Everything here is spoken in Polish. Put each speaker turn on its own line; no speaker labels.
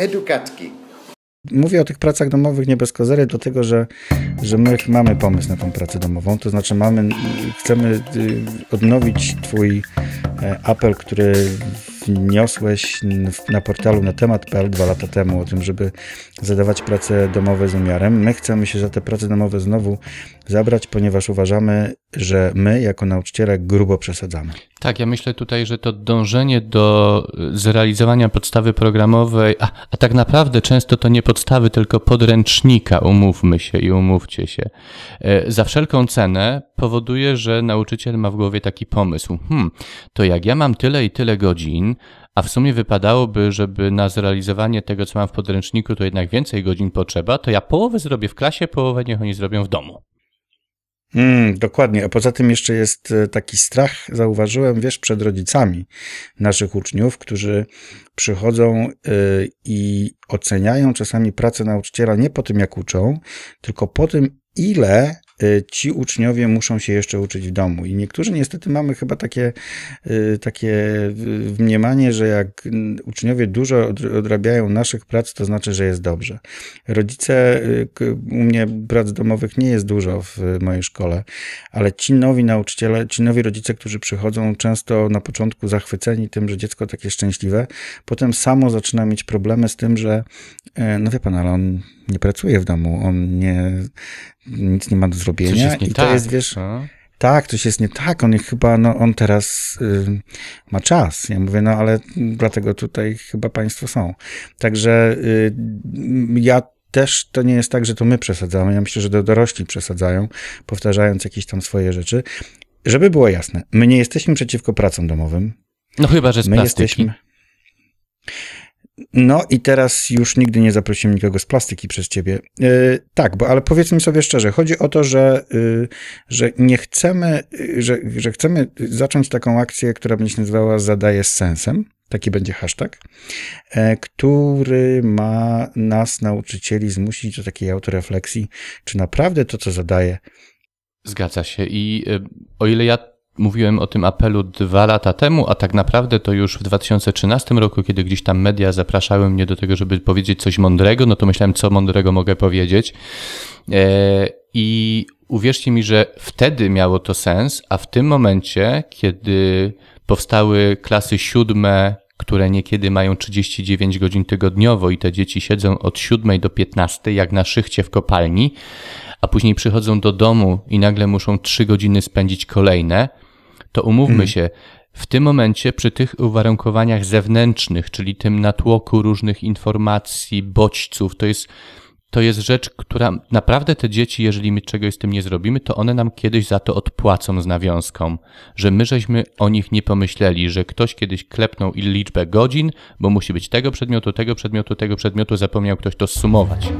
edukatki. Mówię o tych pracach domowych nie bez kozery, do tego, że, że my mamy pomysł na tą pracę domową, to znaczy mamy, chcemy y, odnowić Twój e, apel, który wniosłeś na portalu na temat PL dwa lata temu o tym, żeby zadawać prace domowe z umiarem. My chcemy się za te prace domowe znowu zabrać, ponieważ uważamy, że my jako nauczyciele grubo przesadzamy.
Tak, ja myślę tutaj, że to dążenie do y, zrealizowania podstawy programowej, a, a tak naprawdę często to nie podstawy, tylko podręcznika, umówmy się i umówcie się, e, za wszelką cenę powoduje, że nauczyciel ma w głowie taki pomysł. Hmm, to jak ja mam tyle i tyle godzin, a w sumie wypadałoby, żeby na zrealizowanie tego, co mam w podręczniku, to jednak więcej godzin potrzeba, to ja połowę zrobię w klasie, połowę niech oni zrobią w domu.
Mm, dokładnie. A poza tym jeszcze jest e, taki strach, zauważyłem, wiesz, przed rodzicami naszych uczniów, którzy przychodzą e, i oceniają czasami pracę nauczyciela nie po tym, jak uczą, tylko po tym, ile Y, ci uczniowie muszą się jeszcze uczyć w domu. I niektórzy niestety mamy chyba takie, y, takie mniemanie, że jak uczniowie dużo odrabiają naszych prac, to znaczy, że jest dobrze. Rodzice, y, u mnie prac domowych nie jest dużo w mojej szkole, ale ci nowi nauczyciele, ci nowi rodzice, którzy przychodzą, często na początku zachwyceni tym, że dziecko takie szczęśliwe, potem samo zaczyna mieć problemy z tym, że e, no wie pan, ale on nie pracuje w domu, on nie, nic nie ma do zrobienia. Coś jest nie I tak, to jest, tak. wiesz, tak, coś jest nie tak, on chyba, no on teraz y, ma czas. Ja mówię, no ale dlatego tutaj chyba państwo są. Także y, ja też to nie jest tak, że to my przesadzamy. Ja myślę, że do dorośli przesadzają, powtarzając jakieś tam swoje rzeczy. Żeby było jasne, my nie jesteśmy przeciwko pracom domowym.
No chyba, że z my plastyki. jesteśmy.
No i teraz już nigdy nie zaprosiłem nikogo z plastyki przez ciebie. Yy, tak, bo ale powiedzmy sobie szczerze, chodzi o to, że, yy, że nie chcemy, y, że, że chcemy zacząć taką akcję, która będzie się nazywała Zadaje z sensem. Taki będzie hashtag, e, który ma nas, nauczycieli, zmusić do takiej autorefleksji, czy naprawdę to, co zadaje.
Zgadza się. I y, o ile ja mówiłem o tym apelu dwa lata temu, a tak naprawdę to już w 2013 roku, kiedy gdzieś tam media zapraszały mnie do tego, żeby powiedzieć coś mądrego, no to myślałem, co mądrego mogę powiedzieć. E, I uwierzcie mi, że wtedy miało to sens, a w tym momencie, kiedy powstały klasy siódme, które niekiedy mają 39 godzin tygodniowo i te dzieci siedzą od 7 do 15 jak na szychcie w kopalni, a później przychodzą do domu i nagle muszą 3 godziny spędzić kolejne, to umówmy mm. się, w tym momencie, przy tych uwarunkowaniach zewnętrznych, czyli tym natłoku różnych informacji, bodźców, to jest, to jest rzecz, która naprawdę te dzieci, jeżeli my czegoś z tym nie zrobimy, to one nam kiedyś za to odpłacą z nawiązką, że my żeśmy o nich nie pomyśleli, że ktoś kiedyś klepnął liczbę godzin, bo musi być tego przedmiotu, tego przedmiotu, tego przedmiotu, zapomniał ktoś to sumować.